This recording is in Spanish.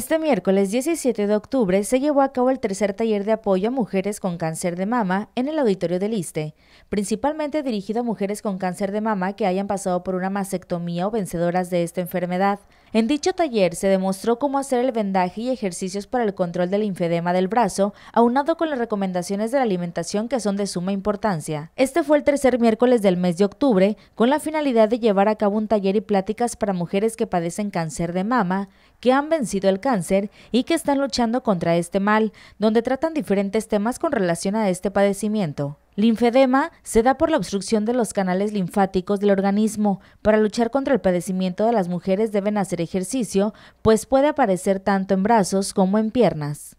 Este miércoles 17 de octubre se llevó a cabo el tercer taller de apoyo a mujeres con cáncer de mama en el auditorio del ISTE, principalmente dirigido a mujeres con cáncer de mama que hayan pasado por una mastectomía o vencedoras de esta enfermedad. En dicho taller se demostró cómo hacer el vendaje y ejercicios para el control del linfedema del brazo, aunado con las recomendaciones de la alimentación que son de suma importancia. Este fue el tercer miércoles del mes de octubre, con la finalidad de llevar a cabo un taller y pláticas para mujeres que padecen cáncer de mama, que han vencido el cáncer cáncer y que están luchando contra este mal, donde tratan diferentes temas con relación a este padecimiento. Linfedema se da por la obstrucción de los canales linfáticos del organismo. Para luchar contra el padecimiento de las mujeres deben hacer ejercicio, pues puede aparecer tanto en brazos como en piernas.